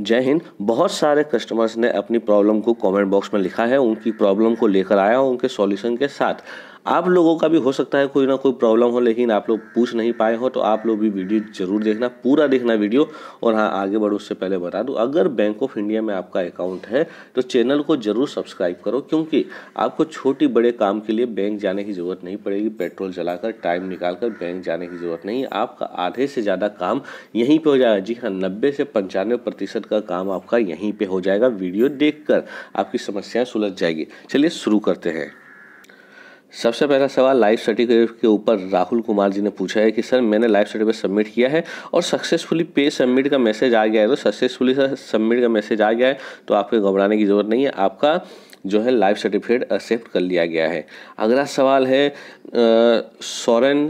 जय हिंद बहुत सारे कस्टमर्स ने अपनी प्रॉब्लम को कमेंट बॉक्स में लिखा है उनकी प्रॉब्लम को लेकर आया हूँ उनके सॉल्यूशन के साथ आप लोगों का भी हो सकता है कोई ना कोई प्रॉब्लम हो लेकिन आप लोग पूछ नहीं पाए हो तो आप लोग भी वीडियो जरूर देखना पूरा देखना वीडियो और हाँ आगे बढ़ो उससे पहले बता दूँ अगर बैंक ऑफ इंडिया में आपका अकाउंट है तो चैनल को जरूर सब्सक्राइब करो क्योंकि आपको छोटी बड़े काम के लिए बैंक जाने की ज़रूरत नहीं पड़ेगी पेट्रोल जलाकर टाइम निकाल कर बैंक जाने की ज़रूरत नहीं है आपका आधे से ज़्यादा काम यहीं पर हो जाएगा जी हाँ नब्बे से पंचानवे प्रतिशत का काम आपका यहीं पर हो जाएगा वीडियो देख आपकी समस्याएँ सुलझ जाएगी चलिए शुरू करते हैं सबसे पहला सवाल लाइफ सर्टिफिकेट के ऊपर राहुल कुमार जी ने पूछा है कि सर मैंने लाइफ सर्टिफिकेट सबमिट किया है और सक्सेसफुली पे सबमिट का मैसेज आ गया है तो सक्सेसफुली सबमिट का मैसेज आ गया है तो आपको घबराने की ज़रूरत नहीं है आपका जो है लाइफ सर्टिफिकेट एक्सेप्ट कर लिया गया है अगला सवाल है सोरेन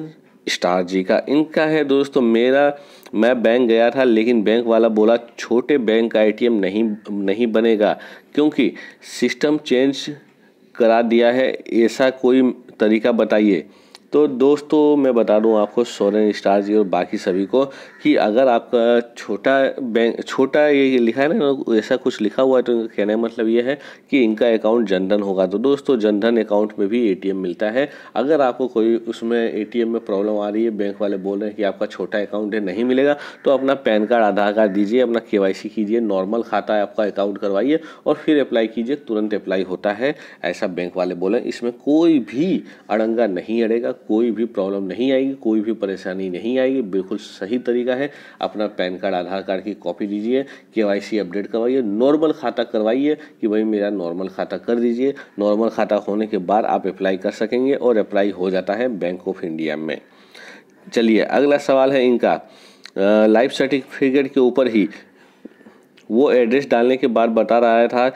स्टार जी का इनका है दोस्तों मेरा मैं बैंक गया था लेकिन बैंक वाला बोला छोटे बैंक का एटीएम नहीं नहीं बनेगा क्योंकि सिस्टम चेंज करा दिया है ऐसा कोई तरीका बताइए तो दोस्तों मैं बता दूं आपको सोरेन स्टार जी और बाकी सभी को कि अगर आपका छोटा बैंक छोटा ये लिखा है ना ऐसा कुछ लिखा हुआ है तो इनका कहने का मतलब ये है कि इनका अकाउंट जनधन होगा तो दोस्तों जनधन अकाउंट में भी ए मिलता है अगर आपको कोई उसमें ए में प्रॉब्लम आ रही है बैंक वाले बोल रहे हैं कि आपका छोटा अकाउंट है नहीं मिलेगा तो अपना पैन कार्ड आधार कार्ड दीजिए अपना के कीजिए नॉर्मल खाता है आपका अकाउंट करवाइए और फिर अप्लाई कीजिए तुरंत अप्लाई होता है ऐसा बैंक वाले बोले इसमें कोई भी अड़ंगा नहीं अड़ेगा कोई भी प्रॉब्लम नहीं आएगी कोई भी परेशानी नहीं आएगी बिल्कुल सही तरीका है अपना पैन कार्ड आधार कार्ड की कॉपी दीजिए के अपडेट करवाइए नॉर्मल खाता करवाइए कि भाई मेरा नॉर्मल खाता कर दीजिए नॉर्मल खाता होने के बाद आप अप्लाई कर सकेंगे और अप्लाई हो जाता है बैंक ऑफ इंडिया में चलिए अगला सवाल है इनका लाइफ सर्टिफिकेट के ऊपर ही वो एड्रेस डालने के बाद बता रहा था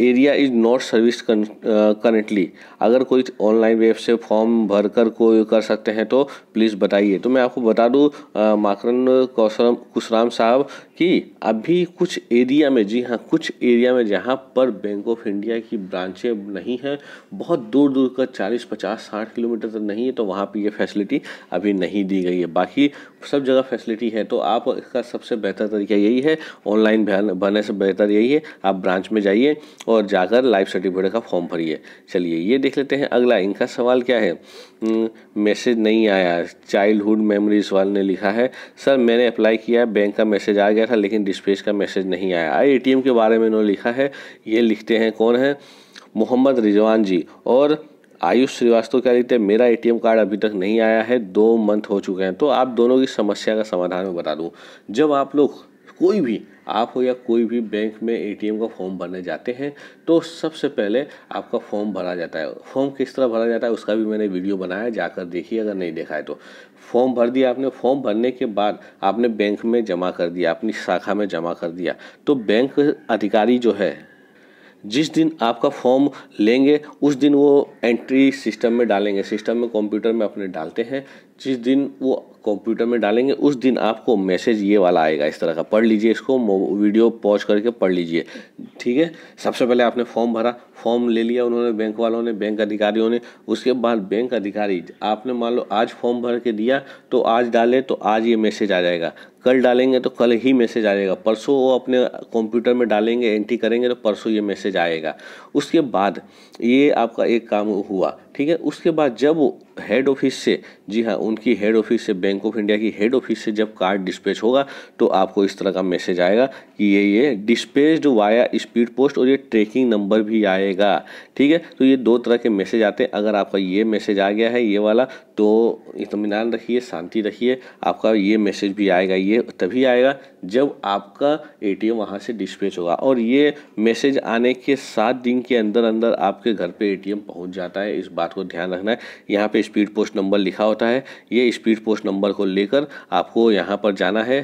area is not service currently अगर कोई ऑनलाइन वेब से फॉर्म भर कर कोई कर सकते हैं तो प्लीज़ बताइए तो मैं आपको बता दूँ uh, माकरन कौशरम कुशराम साहब कि अभी कुछ एरिया में जी हाँ कुछ एरिया में जहाँ पर बैंक ऑफ इंडिया की ब्रांचें नहीं हैं बहुत दूर दूर का चालीस पचास साठ किलोमीटर तक नहीं है तो वहाँ पर ये फैसिलिटी अभी नहीं दी गई है बाकी सब जगह फैसिलिटी है तो आप इसका सबसे बेहतर तरीका यही है ऑनलाइन भरने से बेहतर यही है आप ब्रांच में जाइए और जाकर लाइफ सर्टिफिकेट का फॉर्म भरिए चलिए ये देख लेते हैं अगला इनका सवाल क्या है मैसेज हम्म, नहीं आया चाइल्डहुड मेमोरीज वाले ने लिखा है सर मैंने अप्लाई किया बैंक का मैसेज आ गया था लेकिन डिस्पेज का मैसेज नहीं आया आई ए के बारे में इन्होंने लिखा है ये लिखते हैं कौन है मोहम्मद रिजवान जी और आयुष श्रीवास्तव क्या लिखते हैं मेरा एटीएम कार्ड अभी तक नहीं आया है दो मंथ हो चुके हैं तो आप दोनों की समस्या का समाधान मैं बता दूँ जब आप लोग कोई भी आप हो या कोई भी बैंक में एटीएम का फॉर्म भरने जाते हैं तो सबसे पहले आपका फॉर्म भरा जाता है फॉर्म किस तरह भरा जाता है उसका भी मैंने वीडियो बनाया जाकर देखिए अगर नहीं देखा है तो फॉर्म भर दिया आपने फॉर्म भरने के बाद आपने बैंक में जमा कर दिया अपनी शाखा में जमा कर दिया तो बैंक अधिकारी जो है जिस दिन आपका फॉर्म लेंगे उस दिन वो एंट्री सिस्टम में डालेंगे सिस्टम में कंप्यूटर में अपने डालते हैं जिस दिन वो कंप्यूटर में डालेंगे उस दिन आपको मैसेज ये वाला आएगा इस तरह का पढ़ लीजिए इसको वीडियो पॉज करके पढ़ लीजिए ठीक है सबसे पहले आपने फॉर्म भरा फॉर्म ले लिया उन्होंने बैंक वालों ने बैंक अधिकारियों ने उसके बाद बैंक अधिकारी आपने मान लो आज फॉर्म भर के दिया तो आज डाले तो आज ये मैसेज आ जाएगा कल डालेंगे तो कल ही मैसेज आएगा परसों वो अपने कंप्यूटर में डालेंगे एंट्री करेंगे तो परसों ये मैसेज आएगा उसके बाद ये आपका एक काम हुआ ठीक है उसके बाद जब हेड ऑफिस से जी हाँ उनकी हेड ऑफिस से बैंक ऑफ इंडिया की हेड ऑफिस से जब कार्ड डिस्पैच होगा तो आपको इस तरह का मैसेज आएगा कि ये ये डिस्पैच्ड वाया स्पीड पोस्ट और ये ट्रैकिंग नंबर भी आएगा ठीक है तो ये दो तरह के मैसेज आते हैं अगर आपका ये मैसेज आ गया है ये वाला तो इतमान रखिए शांति रखिए आपका ये मैसेज भी आएगा ये ये तभी आएगा जब आपका ए टी एम वहाँ से डिस्पैच होगा और ये मैसेज आने के सात दिन के अंदर अंदर आपके घर पे ए टी एम पहुँच जाता है इस बात को ध्यान रखना है यहाँ पे स्पीड पोस्ट नंबर लिखा होता है ये स्पीड पोस्ट नंबर को लेकर आपको यहाँ पर जाना है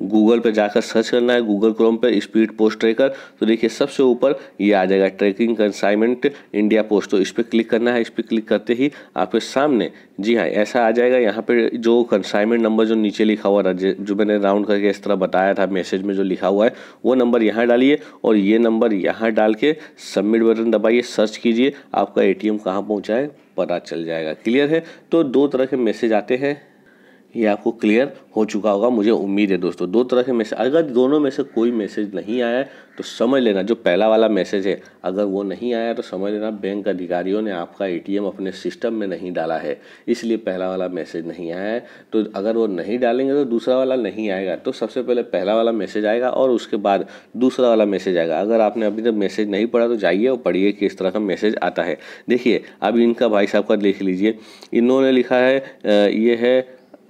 गूगल पर जाकर सर्च करना है गूगल क्रोम पर स्पीड पोस्ट ट्रेकर तो देखिए सबसे ऊपर ये आ जाएगा ट्रैकिंग कंसाइनमेंट इंडिया पोस्ट तो इस पर क्लिक करना है इस पर क्लिक करते ही आपके सामने जी हाँ ऐसा आ जाएगा यहाँ पे जो कंसाइनमेंट नंबर जो नीचे लिखा हुआ था जो मैंने राउंड करके इस तरह बताया था मैसेज में जो लिखा हुआ है वो नंबर यहाँ डालिए और ये नंबर यहाँ डाल के सबमिट बटन दबाइए सर्च कीजिए आपका ए टी एम कहाँ पहुँचा है पता चल जाएगा क्लियर है तो दो तरह के मैसेज आते हैं ये आपको क्लियर हो चुका होगा मुझे उम्मीद है दोस्तों दो तरह के मैसेज अगर दोनों में से कोई मैसेज नहीं आया तो समझ लेना जो पहला वाला मैसेज है अगर वो नहीं आया तो समझ लेना बैंक अधिकारियों ने आपका एटीएम अपने सिस्टम में नहीं डाला है इसलिए पहला वाला मैसेज नहीं आया है तो अगर वो नहीं डालेंगे तो दूसरा वाला नहीं आएगा तो सबसे पहले पहला वाला मैसेज आएगा और उसके बाद दूसरा वाला मैसेज आएगा अगर आपने अभी तक मैसेज नहीं पढ़ा तो जाइए और पढ़िए कि इस तरह का मैसेज आता है देखिए अब इनका भाई साहब का देख लीजिए इन्होंने लिखा है ये है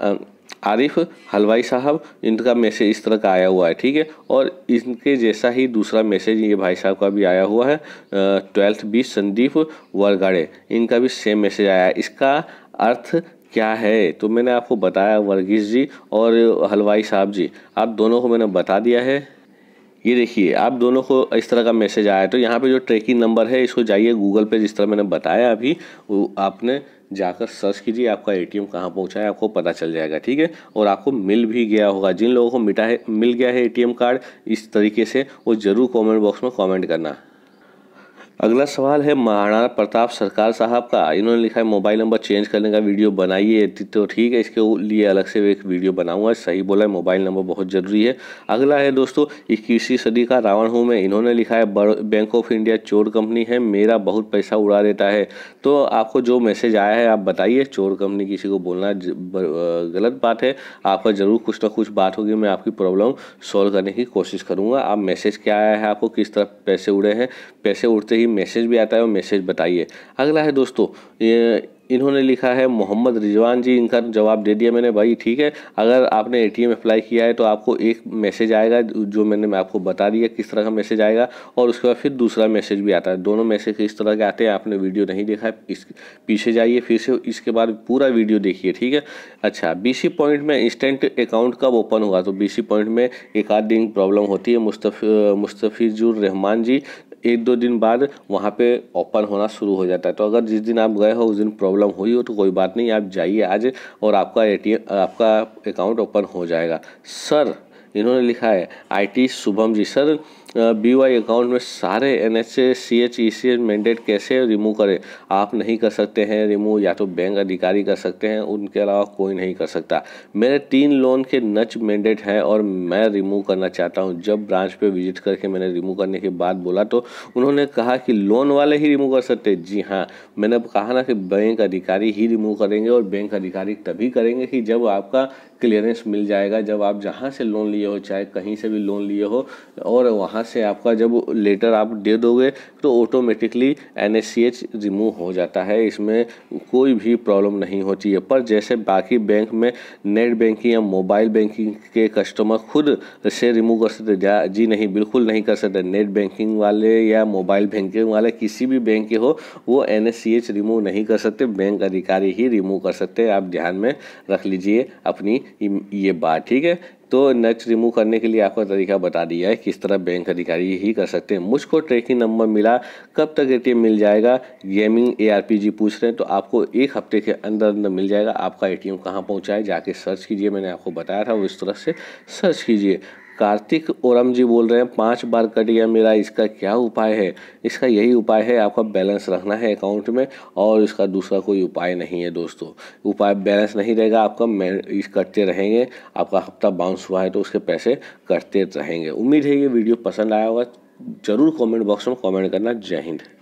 आरिफ हलवाई साहब इनका मैसेज इस तरह का आया हुआ है ठीक है और इनके जैसा ही दूसरा मैसेज ये भाई साहब का भी आया हुआ है ट्वेल्थ बी संदीप वरगाड़े इनका भी सेम मैसेज आया है इसका अर्थ क्या है तो मैंने आपको बताया वर्गीस जी और हलवाई साहब जी आप दोनों को मैंने बता दिया है ये देखिए आप दोनों को इस तरह का मैसेज आया है तो यहाँ पे जो ट्रैकिंग नंबर है इसको जाइए गूगल पे जिस तरह मैंने बताया अभी वो आपने जाकर सर्च कीजिए आपका ए टी एम कहाँ पहुँचा है आपको पता चल जाएगा ठीक है और आपको मिल भी गया होगा जिन लोगों को मिटा है मिल गया है ए टी एम कार्ड इस तरीके से वो ज़रूर कॉमेंट बॉक्स में कॉमेंट करना अगला सवाल है महाराणा प्रताप सरकार साहब का इन्होंने लिखा है मोबाइल नंबर चेंज करने का वीडियो बनाइए तो ठीक है इसके लिए अलग से एक वीडियो बनाऊंगा सही बोला है मोबाइल नंबर बहुत ज़रूरी है अगला है दोस्तों इक्कीसवीं सदी का रावण हूँ मैं इन्होंने लिखा है बैंक ऑफ इंडिया चोर कंपनी है मेरा बहुत पैसा उड़ा देता है तो आपको जो मैसेज आया है आप बताइए चोर कंपनी किसी को बोलना गलत बात है आपका ज़रूर कुछ ना कुछ बात होगी मैं आपकी प्रॉब्लम सॉल्व करने की कोशिश करूँगा आप मैसेज क्या आया है आपको किस तरह पैसे उड़े हैं पैसे उठते ही मैसेज भी आता है और मैसेज बताइए अगला है दोस्तों ये इन्होंने लिखा है मोहम्मद रिजवान जी इनका जवाब दे दिया मैंने भाई ठीक है अगर आपने एटीएम अप्लाई किया है तो आपको एक मैसेज आएगा जो मैंने मैं आपको बता दिया किस तरह का मैसेज आएगा और उसके बाद फिर दूसरा मैसेज भी आता है दोनों मैसेज इस तरह के आते हैं आपने वीडियो नहीं देखा है इस पीछे जाइए फिर से इसके बाद पूरा वीडियो देखिए ठीक है अच्छा बी पॉइंट में इंस्टेंट अकाउंट कब ओपन हुआ तो बी पॉइंट में एक आध दिन प्रॉब्लम होती है मुस्तफ़ मुस्तफ़ीजुर रहमान जी एक दो दिन बाद वहाँ पे ओपन होना शुरू हो जाता है तो अगर जिस दिन आप गए हो उस दिन प्रॉब्लम हुई हो तो कोई बात नहीं आप जाइए आज और आपका ए आपका अकाउंट ओपन हो जाएगा सर इन्होंने लिखा है IT Shubham ji sir BY account में सारे N H A C H E C mandate कैसे रिमूव करें आप नहीं कर सकते हैं रिमूव या तो बैंक अधिकारी कर सकते हैं उनके अलावा कोई नहीं कर सकता मेरे तीन लोन के नच मैंडेट हैं और मैं रिमूव करना चाहता हूं जब ब्रांच पे विजिट करके मैंने रिमूव करने की बात बोला तो उन्होंने कहा कि लोन वाले ही रिमूव कर सकते जी हाँ मैंने कहा ना कि बैंक अधिकारी ही रिमूव करेंगे और बैंक अधिकारी तभी करेंगे कि जब आपका क्लियरेंस मिल जाएगा जब आप जहाँ से लोन लिए हो चाहे कहीं से भी लोन लिए हो और वहाँ से आपका जब लेटर आप दे दोगे तो ऑटोमेटिकली एन रिमूव हो जाता है इसमें कोई भी प्रॉब्लम नहीं होती है पर जैसे बाकी बैंक में नेट बैंकिंग या मोबाइल बैंकिंग के कस्टमर खुद से रिमूव कर सकते जी नहीं बिल्कुल नहीं कर सकते नेट बैंकिंग वाले या मोबाइल बैंकिंग वाले किसी भी बैंक के हो वो एन रिमूव नहीं कर सकते बैंक अधिकारी ही रिमूव कर सकते आप ध्यान में रख लीजिए अपनी ये बात ठीक है तो नक्स रिमूव करने के लिए आपका तरीका बता दिया है किस तरह बैंक अधिकारी ही कर सकते हैं मुझको ट्रैकिंग नंबर मिला कब तक एटीएम मिल जाएगा गेमिंग एआरपीजी पूछ रहे हैं तो आपको एक हफ्ते के अंदर अंदर मिल जाएगा आपका एटीएम कहाँ पहुँचाए जाके सर्च कीजिए मैंने आपको बताया था इस तरह से सर्च कीजिए कार्तिक ओरम जी बोल रहे हैं पाँच बार कट गया मेरा इसका क्या उपाय है इसका यही उपाय है आपका बैलेंस रखना है अकाउंट में और इसका दूसरा कोई उपाय नहीं है दोस्तों उपाय बैलेंस नहीं रहेगा आपका इस कटते रहेंगे आपका हफ्ता बाउंस हुआ है तो उसके पैसे कटते रहेंगे उम्मीद है ये वीडियो पसंद आया होगा ज़रूर कमेंट बॉक्स में कमेंट करना जय हिंद